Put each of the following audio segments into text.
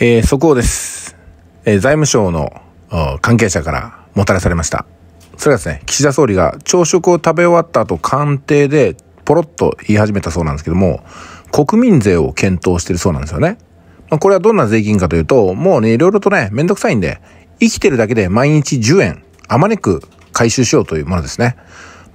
えー、速報です。えー、財務省の関係者からもたらされました。それがですね、岸田総理が朝食を食べ終わった後、官邸でポロッと言い始めたそうなんですけども、国民税を検討してるそうなんですよね。まあ、これはどんな税金かというと、もうね、いろいろとね、めんどくさいんで、生きてるだけで毎日10円、あまねく回収しようというものですね。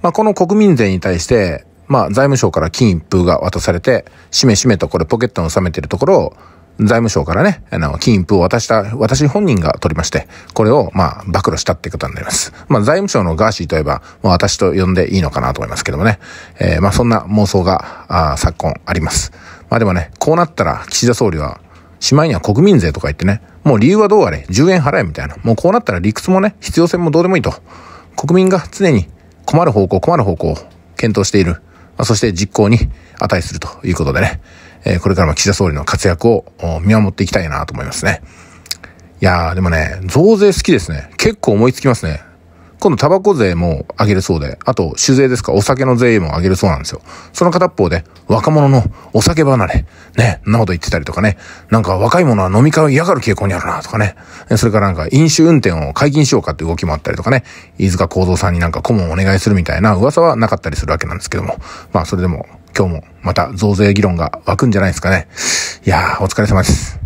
まあ、この国民税に対して、まあ、財務省から金一封が渡されて、しめしめとこれポケットに収めてるところを、財務省からね、あの、金一封を渡した、私本人が取りまして、これを、まあ、暴露したってことになります。まあ、財務省のガーシーといえば、もう私と呼んでいいのかなと思いますけどもね。えー、まあ、そんな妄想が、あ昨今あります。まあ、でもね、こうなったら、岸田総理は、しまいには国民税とか言ってね、もう理由はどうあれ、10円払えみたいな。もうこうなったら理屈もね、必要性もどうでもいいと。国民が常に困る方向、困る方向を検討している。あ、そして実行に値するということでね、えー、これからも岸田総理の活躍を見守っていきたいなと思いますね。いやー、でもね、増税好きですね。結構思いつきますね。今度タバコ税も上げるそうで、あと酒税ですか、お酒の税も上げるそうなんですよ。その片方で、若者のお酒離れ、ね、んなこと言ってたりとかね、なんか若い者は飲み会を嫌がる傾向にあるなとかね、それからなんか飲酒運転を解禁しようかって動きもあったりとかね、飯塚幸三さんになんか顧問お願いするみたいな噂はなかったりするわけなんですけども、まあそれでも今日もまた増税議論が湧くんじゃないですかね。いやー、お疲れ様です。